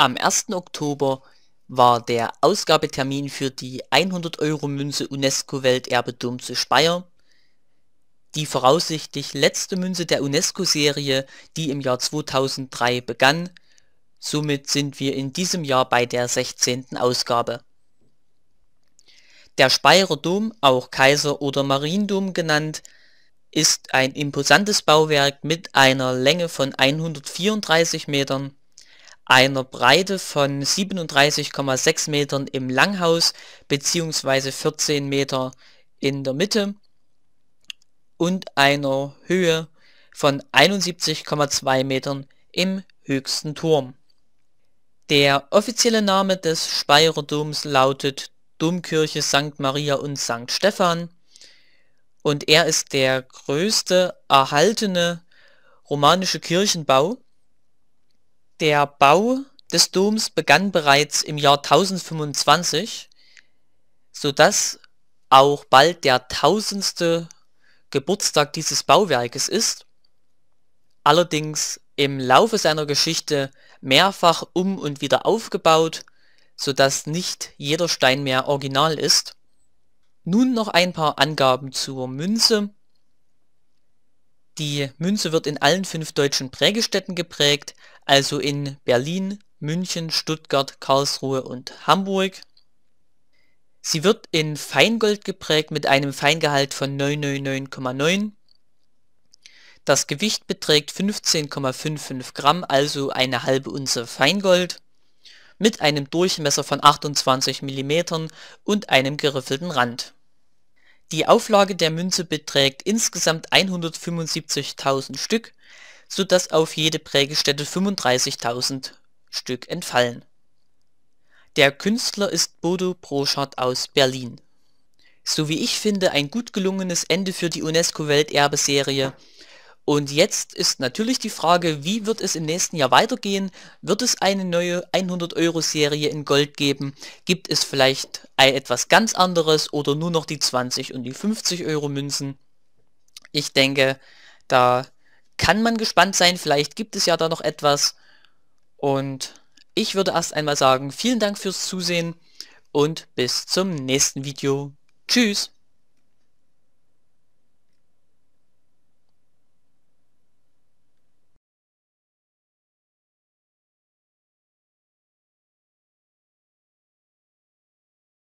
Am 1. Oktober war der Ausgabetermin für die 100-Euro-Münze UNESCO-Welterbe zu Speyer, die voraussichtlich letzte Münze der UNESCO-Serie, die im Jahr 2003 begann. Somit sind wir in diesem Jahr bei der 16. Ausgabe. Der Speyerer Dom, auch Kaiser- oder Mariendom genannt, ist ein imposantes Bauwerk mit einer Länge von 134 Metern einer Breite von 37,6 Metern im Langhaus bzw. 14 Meter in der Mitte und einer Höhe von 71,2 Metern im höchsten Turm. Der offizielle Name des Speyerer Doms lautet Domkirche St. Maria und St. Stephan und er ist der größte erhaltene romanische Kirchenbau der Bau des Doms begann bereits im Jahr 1025, sodass auch bald der tausendste Geburtstag dieses Bauwerkes ist, allerdings im Laufe seiner Geschichte mehrfach um und wieder aufgebaut, sodass nicht jeder Stein mehr original ist. Nun noch ein paar Angaben zur Münze. Die Münze wird in allen fünf deutschen Prägestätten geprägt, also in Berlin, München, Stuttgart, Karlsruhe und Hamburg. Sie wird in Feingold geprägt mit einem Feingehalt von 999,9. Das Gewicht beträgt 15,55 Gramm, also eine halbe Unze Feingold, mit einem Durchmesser von 28 mm und einem geriffelten Rand. Die Auflage der Münze beträgt insgesamt 175.000 Stück, sodass auf jede Prägestätte 35.000 Stück entfallen. Der Künstler ist Bodo Broschardt aus Berlin. So wie ich finde ein gut gelungenes Ende für die unesco welterbeserie und jetzt ist natürlich die Frage, wie wird es im nächsten Jahr weitergehen? Wird es eine neue 100-Euro-Serie in Gold geben? Gibt es vielleicht etwas ganz anderes oder nur noch die 20 und die 50 Euro Münzen? Ich denke, da kann man gespannt sein. Vielleicht gibt es ja da noch etwas. Und ich würde erst einmal sagen, vielen Dank fürs Zusehen und bis zum nächsten Video. Tschüss!